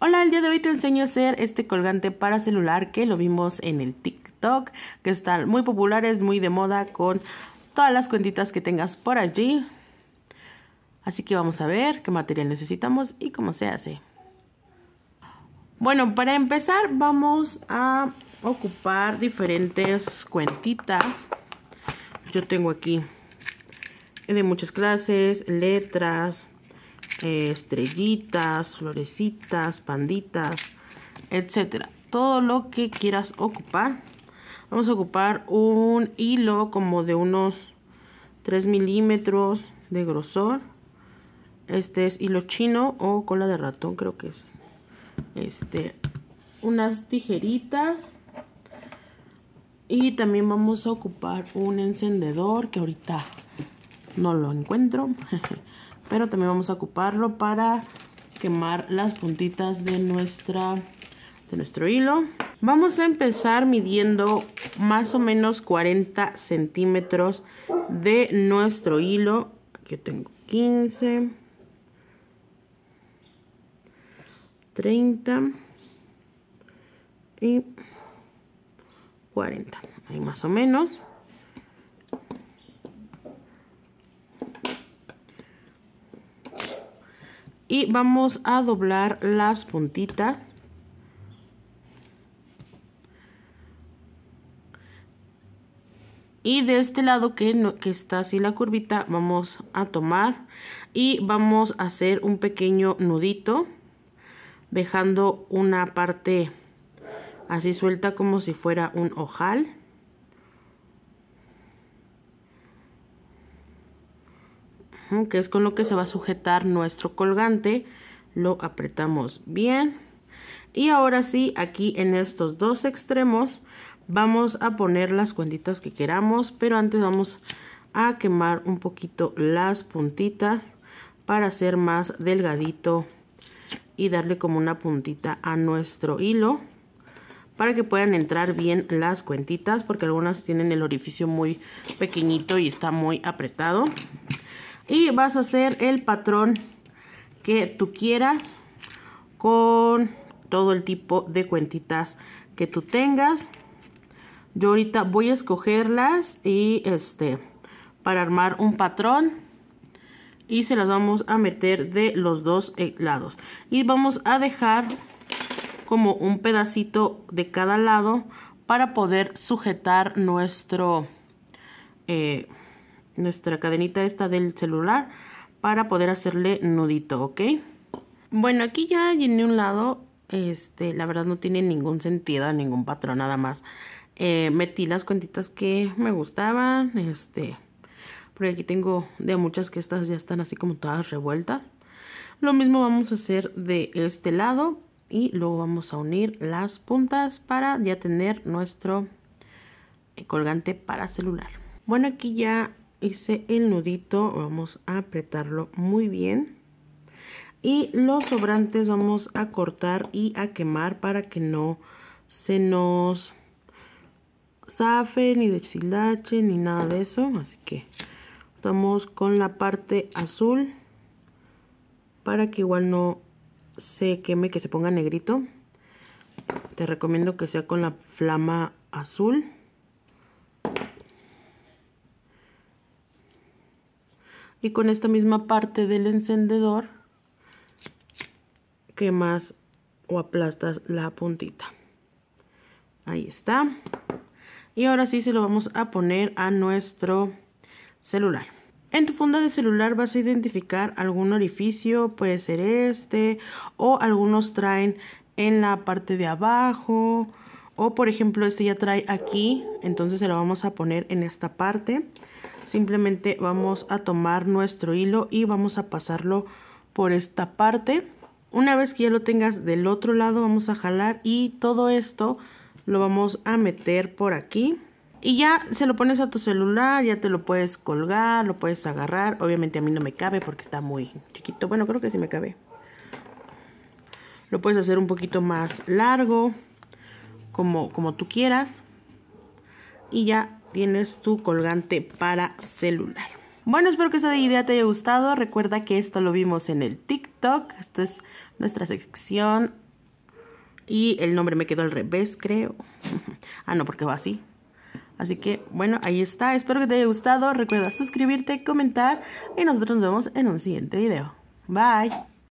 Hola, el día de hoy te enseño a hacer este colgante para celular que lo vimos en el TikTok, que están muy populares, muy de moda con todas las cuentitas que tengas por allí. Así que vamos a ver qué material necesitamos y cómo se hace. Bueno, para empezar vamos a ocupar diferentes cuentitas. Yo tengo aquí de muchas clases, letras, estrellitas, florecitas, panditas, etcétera. Todo lo que quieras ocupar. Vamos a ocupar un hilo como de unos 3 milímetros de grosor. Este es hilo chino o cola de ratón, creo que es. Este, unas tijeritas. Y también vamos a ocupar un encendedor que ahorita no lo encuentro. pero también vamos a ocuparlo para quemar las puntitas de nuestra de nuestro hilo vamos a empezar midiendo más o menos 40 centímetros de nuestro hilo aquí tengo 15 30 y 40 ahí más o menos y vamos a doblar las puntitas y de este lado que, está así la curvita vamos a tomar y vamos a hacer un pequeño nudito dejando una parte así suelta como si fuera un ojal que es con lo que se va a sujetar nuestro colgante. Lo apretamos bien. Y ahora sí, aquí en estos dos extremos vamos a poner las cuentitas que queramos, pero antes vamos a quemar un poquito las puntitas para hacer más delgadito y darle como una puntita a nuestro hilo para que puedan entrar bien las cuentitas porque algunas tienen el orificio muy pequeñito y está muy apretado y vas a hacer el patrón que tú quieras con todo el tipo de cuentitas que tú tengas yo ahorita voy a escogerlas y este para armar un patrón y se las vamos a meter de los dos eh, lados y vamos a dejar como un pedacito de cada lado para poder sujetar nuestro eh, nuestra cadenita esta del celular para poder hacerle nudito, ¿ok? Bueno, aquí ya en un lado, este, la verdad no tiene ningún sentido, ningún patrón, nada más. Eh, metí las cuentitas que me gustaban, este, porque aquí tengo de muchas que estas ya están así como todas revueltas. Lo mismo vamos a hacer de este lado y luego vamos a unir las puntas para ya tener nuestro eh, colgante para celular. Bueno, aquí ya hice el nudito vamos a apretarlo muy bien y los sobrantes vamos a cortar y a quemar para que no se nos zafe ni deshilache ni nada de eso así que estamos con la parte azul para que igual no se queme que se ponga negrito te recomiendo que sea con la flama azul y con esta misma parte del encendedor quemas o aplastas la puntita ahí está y ahora sí se lo vamos a poner a nuestro celular en tu funda de celular vas a identificar algún orificio, puede ser este, o algunos traen en la parte de abajo, o por ejemplo este ya trae aquí, entonces se lo vamos a poner en esta parte simplemente vamos a tomar nuestro hilo y vamos a pasarlo por esta parte una vez que ya lo tengas del otro lado vamos a jalar y todo esto lo vamos a meter por aquí y ya se lo pones a tu celular, ya te lo puedes colgar, lo puedes agarrar. Obviamente a mí no me cabe porque está muy chiquito. Bueno, creo que sí me cabe. Lo puedes hacer un poquito más largo, como, como tú quieras. Y ya tienes tu colgante para celular. Bueno, espero que esta idea te haya gustado. Recuerda que esto lo vimos en el TikTok. Esta es nuestra sección. Y el nombre me quedó al revés, creo. ah, no, porque va así. Así que, bueno, ahí está. Espero que te haya gustado. Recuerda suscribirte, comentar y nosotros nos vemos en un siguiente video. Bye.